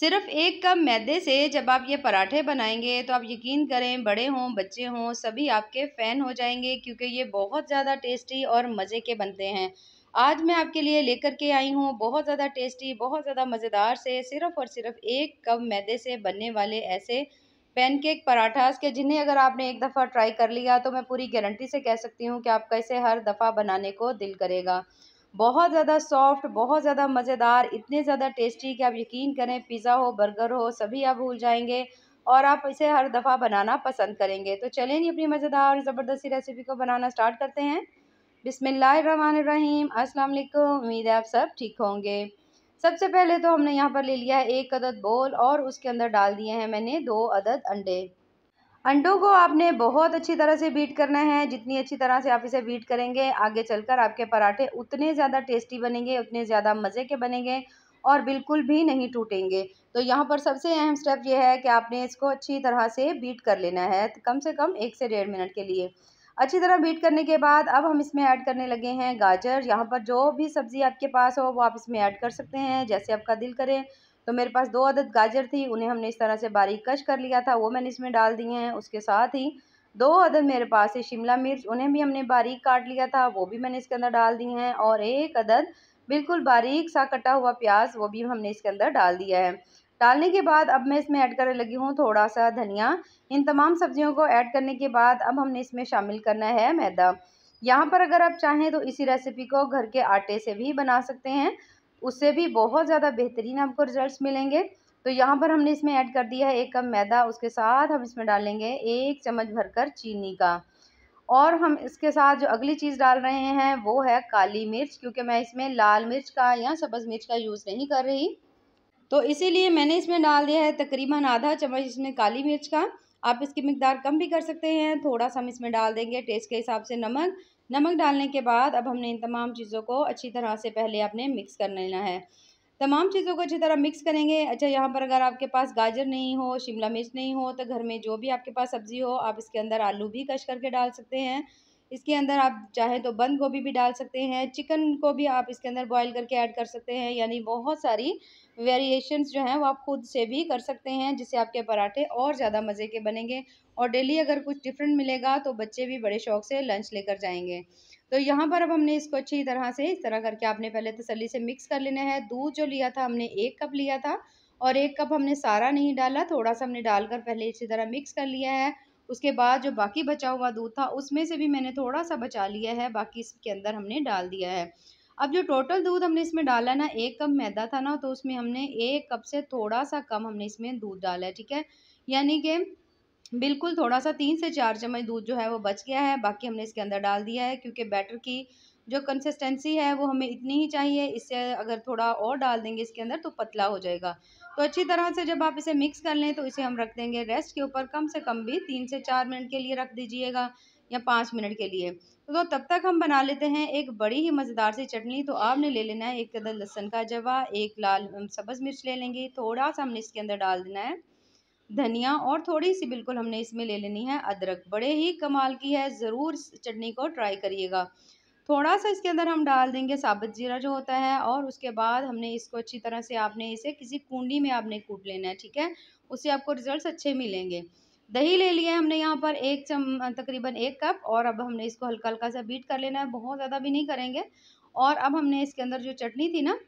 सिर्फ एक कप मैदे से जब आप ये पराठे बनाएंगे तो आप यकीन करें बड़े हों बच्चे हों सभी आपके फ़ैन हो जाएंगे क्योंकि ये बहुत ज़्यादा टेस्टी और मज़े के बनते हैं आज मैं आपके लिए लेकर के आई हूँ बहुत ज़्यादा टेस्टी बहुत ज़्यादा मज़ेदार से सिर्फ़ और सिर्फ एक कप मैदे से बनने वाले ऐसे पैनकेक पराठास के जिन्हें अगर आपने एक दफ़ा ट्राई कर लिया तो मैं पूरी गारंटी से कह सकती हूँ कि आपका इसे हर दफ़ा बनाने को दिल करेगा बहुत ज़्यादा सॉफ्ट बहुत ज़्यादा मज़ेदार इतने ज़्यादा टेस्टी कि आप यकीन करें पिज़्ज़ा हो बर्गर हो सभी आप भूल जाएंगे और आप इसे हर दफ़ा बनाना पसंद करेंगे तो चलें चलेंगे अपनी मज़ेदार और ज़बरदस्ती रेसिपी को बनाना स्टार्ट करते हैं बिसमीम अस्सलाम वालेकुम उम्मीद है आप सब ठीक होंगे सबसे पहले तो हमने यहाँ पर ले लिया है एक अदद बोल और उसके अंदर डाल दिए हैं मैंने दो अदद अंडे अंडों को आपने बहुत अच्छी तरह से बीट करना है जितनी अच्छी तरह से आप इसे बीट करेंगे आगे चलकर आपके पराठे उतने ज़्यादा टेस्टी बनेंगे उतने ज़्यादा मज़े के बनेंगे और बिल्कुल भी नहीं टूटेंगे तो यहाँ पर सबसे अहम स्टेप ये है कि आपने इसको अच्छी तरह से बीट कर लेना है तो कम से कम एक से डेढ़ मिनट के लिए अच्छी तरह बीट करने के बाद अब हम इसमें ऐड करने लगे हैं गाजर यहाँ पर जो भी सब्ज़ी आपके पास हो वो आप इसमें ऐड कर सकते हैं जैसे आपका दिल करें तो मेरे पास दो अदद गाजर थी उन्हें हमने इस तरह से बारीक कश कर लिया था वो मैंने इसमें डाल दिए हैं उसके साथ ही दो अदद मेरे पास है शिमला मिर्च उन्हें भी हमने बारीक काट लिया था वो भी मैंने इसके अंदर डाल दिए हैं और एक अदद बिल्कुल बारीक सा कटा हुआ प्याज वो भी हमने इसके अंदर डाल दिया है डालने के बाद अब मैं इसमें ऐड करने लगी हूँ थोड़ा सा धनिया इन तमाम सब्जियों को ऐड करने के बाद अब हमने इसमें शामिल करना है मैदा यहाँ पर अगर आप चाहें तो इसी रेसिपी को घर के आटे से भी बना सकते हैं उससे भी बहुत ज़्यादा बेहतरीन आपको रिजल्ट्स मिलेंगे तो यहाँ पर हमने इसमें ऐड कर दिया है एक कप मैदा उसके साथ हम इसमें डालेंगे एक चम्मच भरकर चीनी का और हम इसके साथ जो अगली चीज़ डाल रहे हैं वो है काली मिर्च क्योंकि मैं इसमें लाल मिर्च का या सब्ज़ मिर्च का यूज़ नहीं कर रही तो इसीलिए मैंने इसमें डाल दिया है तकरीबन आधा चम्मच इसमें काली मिर्च का आप इसकी मकदार कम भी कर सकते हैं थोड़ा सा हम इसमें डाल देंगे टेस्ट के हिसाब से नमक नमक डालने के बाद अब हमने इन तमाम चीज़ों को अच्छी तरह से पहले आपने मिक्स कर लेना है तमाम चीज़ों को अच्छी तरह मिक्स करेंगे अच्छा यहाँ पर अगर आपके पास गाजर नहीं हो शिमला मिर्च नहीं हो तो घर में जो भी आपके पास सब्ज़ी हो आप इसके अंदर आलू भी कश करके डाल सकते हैं इसके अंदर आप चाहे तो बंद गोभी भी डाल सकते हैं चिकन को भी आप इसके अंदर बॉईल करके ऐड कर सकते हैं यानी बहुत सारी वेरिएशंस जो हैं वो आप खुद से भी कर सकते हैं जिससे आपके पराठे और ज़्यादा मज़े के बनेंगे और डेली अगर कुछ डिफरेंट मिलेगा तो बच्चे भी बड़े शौक से लंच लेकर जाएंगे तो यहाँ पर अब हमने इसको अच्छी तरह से इस तरह करके आपने पहले तसली से मिक्स कर लेना है दूध जो लिया था हमने एक कप लिया था और एक कप हमने सारा नहीं डाला थोड़ा सा हमने डालकर पहले इसी तरह मिक्स कर लिया है उसके बाद जो बाकी बचा हुआ दूध था उसमें से भी मैंने थोड़ा सा बचा लिया है बाकी इसके अंदर हमने डाल दिया है अब जो टोटल दूध हमने इसमें डाला ना एक कप मैदा था ना तो उसमें हमने एक कप से थोड़ा सा कम हमने इसमें दूध डाला है ठीक है यानी कि बिल्कुल थोड़ा सा तीन से चार चम्मच दूध जो है वो बच गया है बाकी हमने इसके अंदर डाल दिया है क्योंकि बैटर की जो कंसिस्टेंसी है वो हमें इतनी ही चाहिए इससे अगर थोड़ा और डाल देंगे इसके अंदर तो पतला हो जाएगा तो अच्छी तरह से जब आप इसे मिक्स कर लें तो इसे हम रख देंगे रेस्ट के ऊपर कम से कम भी तीन से चार मिनट के लिए रख दीजिएगा या पाँच मिनट के लिए तो तब तक हम बना लेते हैं एक बड़ी ही मज़ेदार सी चटनी तो आपने ले लेना है एक कदर लहसन का जवा एक लाल सब्ज़ मिर्च ले लेंगे थोड़ा सा हमने इसके अंदर डाल देना है धनिया और थोड़ी सी बिल्कुल हमने इसमें ले लेनी है अदरक बड़े ही कमाल की है ज़रूर चटनी को ट्राई करिएगा थोड़ा सा इसके अंदर हम डाल देंगे साबुत जीरा जो होता है और उसके बाद हमने इसको अच्छी तरह से आपने इसे किसी कुंडी में आपने कूट लेना है ठीक है उससे आपको रिजल्ट अच्छे मिलेंगे दही ले लिया है हमने यहाँ पर एक चम तकरीबन एक कप और अब हमने इसको हल्का हल्का सा बीट कर लेना है बहुत ज़्यादा भी नहीं करेंगे और अब हमने इसके अंदर जो चटनी थी ना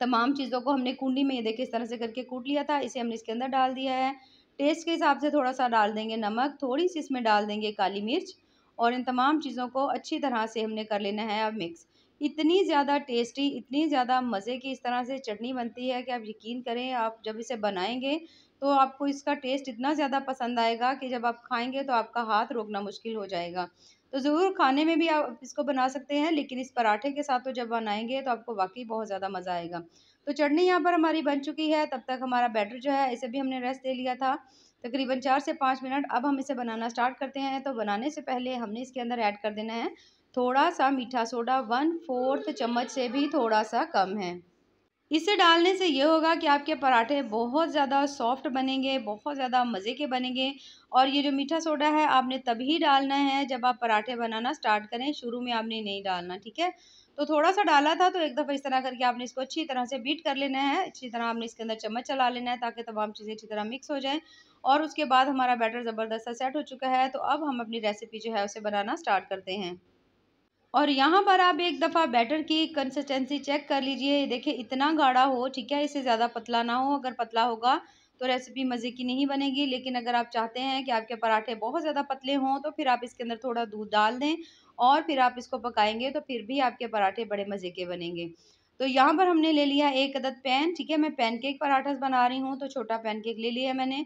तमाम चीज़ों को हमने कुंडी में ये देखिए इस तरह से करके कूट लिया था इसे हमने इसके अंदर डाल दिया है टेस्ट के हिसाब से थोड़ा सा डाल देंगे नमक थोड़ी सी इसमें डाल देंगे काली मिर्च और इन तमाम चीज़ों को अच्छी तरह से हमने कर लेना है अब मिक्स इतनी ज़्यादा टेस्टी इतनी ज़्यादा मज़े की इस तरह से चटनी बनती है कि आप यकीन करें आप जब इसे बनाएंगे तो आपको इसका टेस्ट इतना ज़्यादा पसंद आएगा कि जब आप खाएंगे तो आपका हाथ रोकना मुश्किल हो जाएगा तो ज़रूर खाने में भी आप इसको बना सकते हैं लेकिन इस पराठे के साथ तो जब बनाएंगे तो आपको वाकई बहुत ज़्यादा मज़ा आएगा तो चटनी यहाँ पर हमारी बन चुकी है तब तक हमारा बैटर जो है इसे भी हमने रेस्ट दे लिया था तकरीबन चार से पाँच मिनट अब हम इसे बनाना स्टार्ट करते हैं तो बनाने से पहले हमने इसके अंदर ऐड कर देना है थोड़ा सा मीठा सोडा वन फोर्थ चम्मच से भी थोड़ा सा कम है इसे डालने से ये होगा कि आपके पराठे बहुत ज़्यादा सॉफ्ट बनेंगे बहुत ज़्यादा मज़े के बनेंगे और ये जो मीठा सोडा है आपने तभी डालना है जब आप पराठे बनाना स्टार्ट करें शुरू में आपने नहीं डालना ठीक है तो थोड़ा सा डाला था तो एक दफ़ा इस तरह करके आपने इसको अच्छी तरह से बीट कर लेना है अच्छी तरह आपने इसके अंदर चम्मच चला लेना है ताकि तमाम चीज़ें अच्छी तरह मिक्स हो जाएँ और उसके बाद हमारा बैटर ज़बरदस्त सेट हो चुका है तो अब हम अपनी रेसिपी जो है उसे बनाना स्टार्ट करते हैं और यहाँ पर आप एक दफ़ा बैटर की कंसिस्टेंसी चेक कर लीजिए देखिए इतना गाढ़ा हो ठीक है इससे ज़्यादा पतला ना हो अगर पतला होगा तो रेसिपी मज़े की नहीं बनेगी लेकिन अगर आप चाहते हैं कि आपके पराठे बहुत ज़्यादा पतले हों तो फिर आप इसके अंदर थोड़ा दूध डाल दें और फिर आप इसको पकाएंगे तो फिर भी आपके पराठे बड़े मज़े के बनेंगे तो यहाँ पर हमने ले लिया एक अदद पैन ठीक है मैं पैन केक पराठा बना रही हूँ तो छोटा पैन केक ले लिया मैंने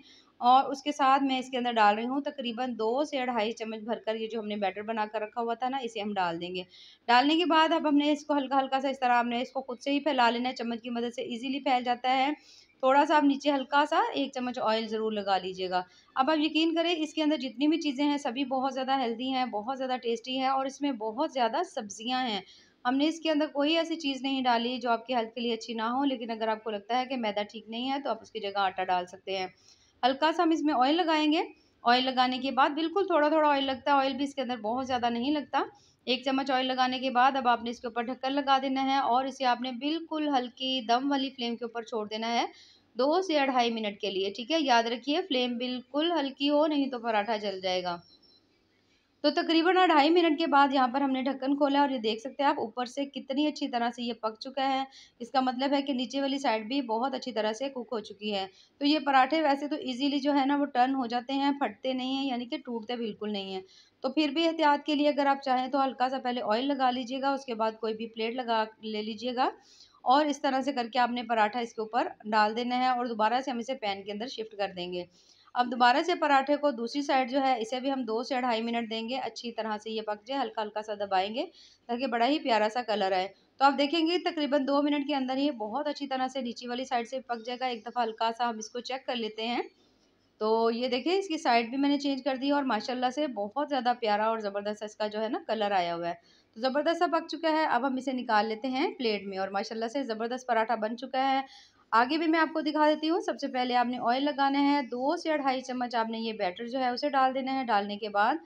और उसके साथ मैं इसके अंदर डाल रही हूँ तकरीबन दो से अढ़ाई चम्मच भरकर ये जो हमने बैटर बना कर रखा हुआ था ना इसे हम डाल देंगे डालने के बाद अब हमने इसको हल्का हल्का सा इस तरह हमने इसको खुद से ही फैला लेना है चम्मच की मदद से इजीली फैल जाता है थोड़ा सा आप नीचे हल्का सा एक चम्मच ऑयल ज़रूर लगा लीजिएगा अब आप यकीन करें इसके अंदर जितनी भी चीज़ें हैं सभी बहुत ज़्यादा हेल्दी हैं बहुत ज़्यादा टेस्टी हैं और इसमें बहुत ज़्यादा सब्ज़ियाँ हैं हमने इसके अंदर कोई ऐसी चीज़ नहीं डाली जो आपकी हेल्थ के लिए अच्छी ना हो लेकिन अगर आपको लगता है कि मैदा ठीक नहीं है तो आप उसकी जगह आटा डाल सकते हैं हल्का सा हम इसमें ऑयल लगाएंगे ऑयल लगाने के बाद बिल्कुल थोड़ा थोड़ा ऑयल लगता है ऑयल भी इसके अंदर बहुत ज़्यादा नहीं लगता एक चम्मच ऑयल लगाने के बाद अब आपने इसके ऊपर ढक्कन लगा देना है और इसे आपने बिल्कुल हल्की दम वाली फ्लेम के ऊपर छोड़ देना है दो से अढ़ाई मिनट के लिए ठीक है याद रखिए फ्लेम बिल्कुल हल्की हो नहीं तो पराठा जल जाएगा तो तकरीबन अढ़ाई मिनट के बाद यहाँ पर हमने ढक्कन खोला और ये देख सकते हैं आप ऊपर से कितनी अच्छी तरह से ये पक चुका है इसका मतलब है कि नीचे वाली साइड भी बहुत अच्छी तरह से कुक हो चुकी है तो ये पराठे वैसे तो ईजिली जो है ना वो टर्न हो जाते हैं फटते नहीं हैं यानी कि टूटते बिल्कुल नहीं हैं तो फिर भी एहतियात के लिए अगर आप चाहें तो हल्का सा पहले ऑयल लगा लीजिएगा उसके बाद कोई भी प्लेट लगा ले लीजिएगा और इस तरह से करके आपने पराठा इसके ऊपर डाल देना है और दोबारा से हम इसे पैन के अंदर शिफ्ट कर देंगे अब दोबारा से पराठे को दूसरी साइड जो है इसे भी हम दो से ढाई मिनट देंगे अच्छी तरह से ये पक जाए हल्का हल्का सा दबाएंगे ताकि बड़ा ही प्यारा सा कलर आए तो आप देखेंगे तकरीबन दो मिनट के अंदर ये बहुत अच्छी तरह से नीचे वाली साइड से पक जाएगा एक दफ़ा हल्का सा हम इसको चेक कर लेते हैं तो ये देखिए इसकी साइड भी मैंने चेंज कर दी और माशाल्लाह से बहुत ज़्यादा प्यारा और ज़बरदस्त इसका जो है ना कलर आया हुआ है तो ज़बरदस्त सा पक चुका है अब हम इसे निकाल लेते हैं प्लेट में और माशाल्लाह से ज़बरदस्त पराठा बन चुका है आगे भी मैं आपको दिखा देती हूँ सबसे पहले आपने ऑयल लगाना है दो से अढ़ाई चम्मच आपने ये बैटर जो है उसे डाल देना है डालने के बाद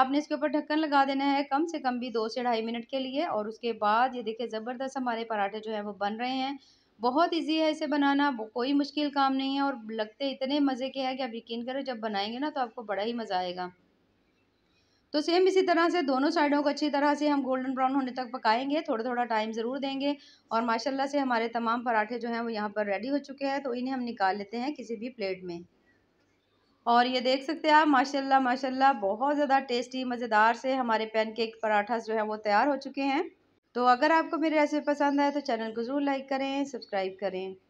आपने इसके ऊपर ढक्कन लगा देना है कम से कम भी दो से ढाई मिनट के लिए और उसके बाद ये देखिए ज़बरदस्त हमारे पराठे जो है वो बन रहे हैं बहुत इजी है इसे बनाना कोई मुश्किल काम नहीं है और लगते इतने मज़े के हैं कि आप यकीन करें जब बनाएंगे ना तो आपको बड़ा ही मज़ा आएगा तो सेम इसी तरह से दोनों साइडों को अच्छी तरह से हम गोल्डन ब्राउन होने तक पकाएंगे थोड़ा थोड़ा टाइम ज़रूर देंगे और माशाल्लाह से हमारे तमाम पराठे जो हैं वो यहाँ पर रेडी हो चुके हैं तो इन्हें हम निकाल लेते हैं किसी भी प्लेट में और ये देख सकते हैं आप माशाल्लाह माशाल्लाह बहुत ज़्यादा टेस्टी मज़ेदार से हमारे पेनकेक पराठा जो है वो तैयार हो चुके हैं तो अगर आपको मेरी रेसिपी पसंद आए तो चैनल को ज़रूर लाइक करें सब्सक्राइब करें